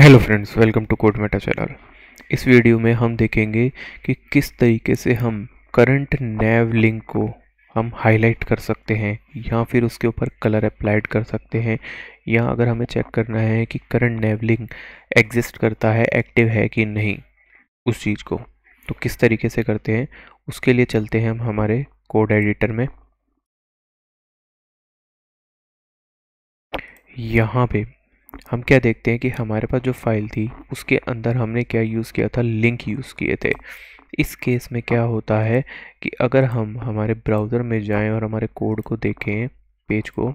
hello friends welcome to Code Meta channel इस video में हम देखेंगे कि किस तरीके से हम करंट नैव लिंक को हम हाईलाइट कर सकते हैं या फिर उसके ऊपर कलर अप्लाइड कर सकते हैं या अगर हमें चेक करना है कि करंट नैव लिंक एग्जिस्ट करता है एक्टिव है कि नहीं उस चीज़ को तो किस तरीके से करते हैं उसके लिए चलते हैं हम हमारे कोड एडिटर में यहाँ पे हम क्या देखते हैं कि हमारे पास जो फाइल थी उसके अंदर हमने क्या यूज़ किया था लिंक यूज़ किए थे इस केस में क्या होता है कि अगर हम हमारे ब्राउज़र में जाएं और हमारे कोड को देखें पेज को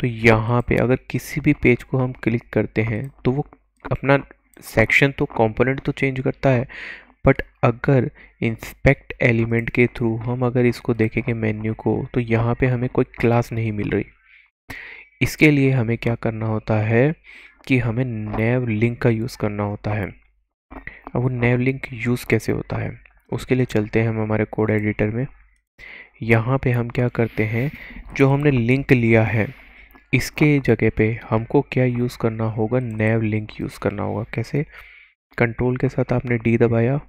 तो यहाँ पे अगर किसी भी पेज को हम क्लिक करते हैं तो वो अपना सेक्शन तो कंपोनेंट तो चेंज करता है बट अगर इंस्पेक्ट एलिमेंट के थ्रू हम अगर इसको देखेंगे मेन्यू को तो यहाँ पे हमें कोई क्लास नहीं मिल रही इसके लिए हमें क्या करना होता है कि हमें नेव लिंक का यूज़ करना होता है अब वो नैव लिंक यूज़ कैसे होता है उसके लिए चलते हैं हम हमारे कोड एडिटर में यहाँ पे हम क्या करते हैं जो हमने लिंक लिया है इसके जगह पे हमको क्या यूज़ करना होगा नैव लिंक यूज़ करना होगा कैसे कंट्रोल के साथ आपने डी दबाया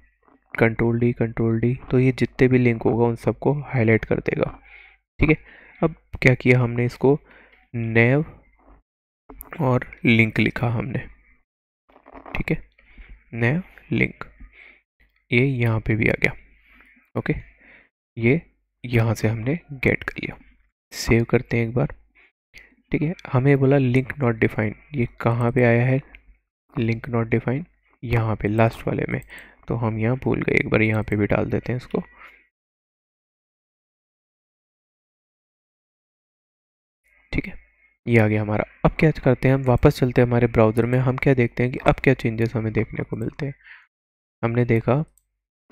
कंट्रोल डी कंट्रोल डी तो ये जितने भी लिंक होगा उन सबको हाईलाइट कर देगा ठीक है अब क्या किया हमने इसको नेव और लिंक लिखा हमने ठीक है नेव लिंक ये यहाँ पे भी आ गया ओके ये यहाँ से हमने गेट कर लिया सेव करते हैं एक बार ठीक है हमें बोला लिंक नॉट डिफाइन ये कहाँ पे आया है लिंक नॉट डिफाइन यहाँ पे लास्ट वाले में तो हम यहाँ भूल गए एक बार यहाँ पे भी डाल देते हैं इसको ये आ गया हमारा अब क्या करते हैं हम वापस चलते हैं हमारे ब्राउज़र में हम क्या देखते हैं कि अब क्या चेंजेस हमें देखने को मिलते हैं हमने देखा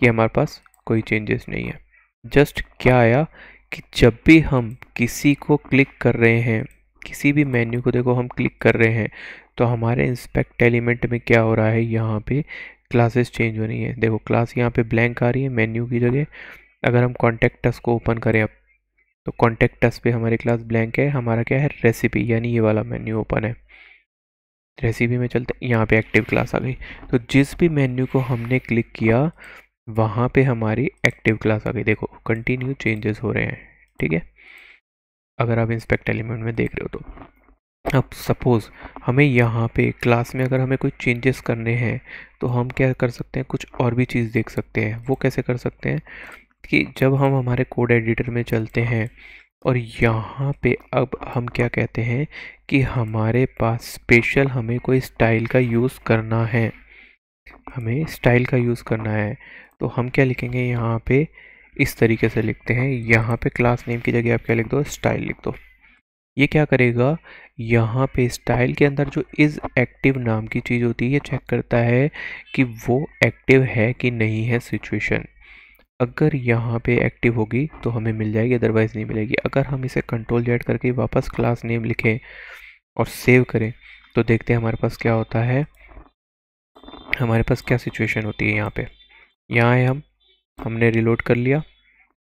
कि हमारे पास कोई चेंजेस नहीं है जस्ट क्या आया कि जब भी हम किसी को क्लिक कर रहे हैं किसी भी मेन्यू को देखो हम क्लिक कर रहे हैं तो हमारे इंस्पेक्ट एलिमेंट में क्या हो रहा है यहाँ पे क्लासेस चेंज हो रही हैं देखो क्लास यहाँ पे ब्लैंक आ रही है मेन्यू की जगह अगर हम कॉन्टेक्ट को ओपन करें अब तो कॉन्टेक्ट टस पे हमारी क्लास ब्लैंक है हमारा क्या है रेसिपी यानी ये वाला मेन्यू ओपन है रेसिपी में चलते यहाँ पे एक्टिव क्लास आ गई तो जिस भी मेन्यू को हमने क्लिक किया वहाँ पे हमारी एक्टिव क्लास आ गई देखो कंटिन्यू चेंजेस हो रहे हैं ठीक है अगर आप इंस्पेक्ट एलिमेंट में देख रहे हो तो अब सपोज़ हमें यहाँ पे क्लास में अगर हमें कोई चेंजेस करने हैं तो हम क्या कर सकते हैं कुछ और भी चीज़ देख सकते हैं वो कैसे कर सकते हैं कि जब हम हमारे कोड एडिटर में चलते हैं और यहाँ पे अब हम क्या कहते हैं कि हमारे पास स्पेशल हमें कोई स्टाइल का यूज़ करना है हमें स्टाइल का यूज़ करना है तो हम क्या लिखेंगे यहाँ पे इस तरीके से लिखते हैं यहाँ पे क्लास नेम की जगह आप क्या लिख दो स्टाइल लिख दो ये क्या करेगा यहाँ पे स्टाइल के अंदर जो इज़ एक्टिव नाम की चीज़ होती है ये चेक करता है कि वो एक्टिव है कि नहीं है सिचुएशन अगर यहाँ पे एक्टिव होगी तो हमें मिल जाएगी अदरवाइज़ नहीं मिलेगी अगर हम इसे कंट्रोल जेड करके वापस क्लास नेम लिखें और सेव करें तो देखते हैं हमारे पास क्या होता है हमारे पास क्या सिचुएशन होती है यहाँ पे यहाँ है हम हमने रिलोड कर लिया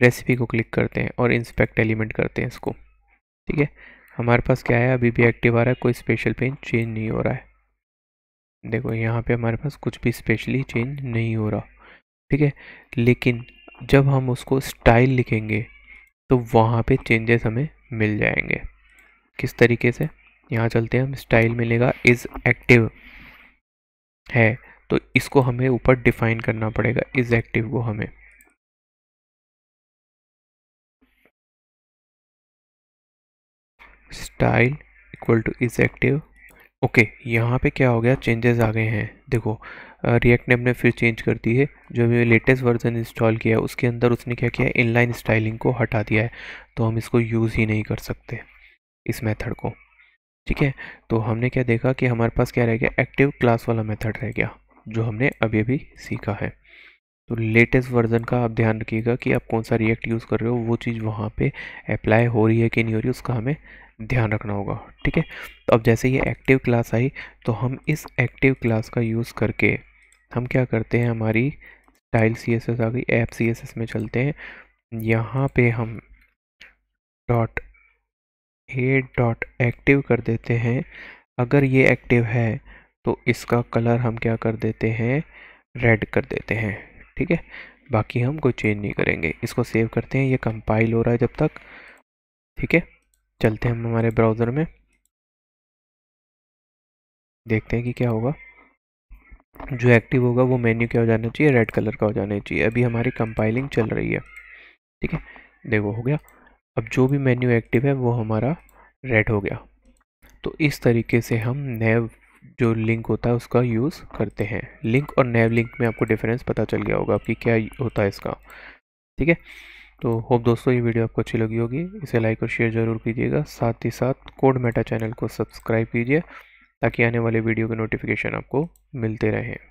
रेसिपी को क्लिक करते हैं और इंस्पेक्ट एलिमेंट करते हैं इसको ठीक है हमारे पास क्या है अभी भी एक्टिव आ रहा है कोई स्पेशल पेन चेंज नहीं हो रहा है देखो यहाँ पे हमारे पास कुछ भी स्पेशली चेंज नहीं हो रहा ठीक है लेकिन जब हम उसको स्टाइल लिखेंगे तो वहाँ पे चेंजेस हमें मिल जाएंगे किस तरीके से यहाँ चलते हैं हम स्टाइल मिलेगा इज़ एक्टिव है तो इसको हमें ऊपर डिफाइन करना पड़ेगा इज़ एक्टिव को हमें style equal to is active okay यहाँ पे क्या हो गया चेंजेस आ गए हैं देखो रिएक्ट ने अपने फिर चेंज कर दी है जो भी लेटेस्ट वर्जन इंस्टॉल किया है उसके अंदर उसने क्या किया इनलाइन स्टाइलिंग को हटा दिया है तो हम इसको यूज़ ही नहीं कर सकते इस मेथड को ठीक है तो हमने क्या देखा कि हमारे पास क्या रह गया एक्टिव क्लास वाला मेथड रह गया जो हमने अभी अभी सीखा है तो लेटेस्ट वर्जन का आप ध्यान रखिएगा कि आप कौन सा रिएक्ट यूज़ कर रहे हो वो चीज़ वहाँ पे अप्लाई हो रही है कि नहीं हो रही उसका हमें ध्यान रखना होगा ठीक है तो अब जैसे ये एक्टिव क्लास आई तो हम इस एक्टिव क्लास का यूज़ करके हम क्या करते हैं हमारी स्टाइल सी एस एस आ गई ऐप सी एस एस में चलते हैं यहाँ पे हम डॉट ए डॉट एक्टिव कर देते हैं अगर ये एक्टिव है तो इसका कलर हम क्या कर देते हैं रेड कर देते हैं ठीक है बाकी हम कोई चेंज नहीं करेंगे इसको सेव करते हैं ये कंपाइल हो रहा है जब तक ठीक है चलते हैं हम हमारे ब्राउज़र में देखते हैं कि क्या होगा जो एक्टिव होगा वो मेन्यू क्या हो जाना चाहिए रेड कलर का हो जाना चाहिए अभी हमारी कंपाइलिंग चल रही है ठीक है देखो हो गया अब जो भी मेन्यू एक्टिव है वो हमारा रेड हो गया तो इस तरीके से हम नैव जो लिंक होता है उसका यूज़ करते हैं लिंक और नैव लिंक में आपको डिफरेंस पता चल गया होगा कि क्या होता है इसका ठीक है तो होप दोस्तों ये वीडियो आपको अच्छी लगी होगी इसे लाइक और शेयर ज़रूर कीजिएगा साथ ही साथ कोड मेटा चैनल को सब्सक्राइब कीजिए ताकि आने वाले वीडियो के नोटिफिकेशन आपको मिलते रहें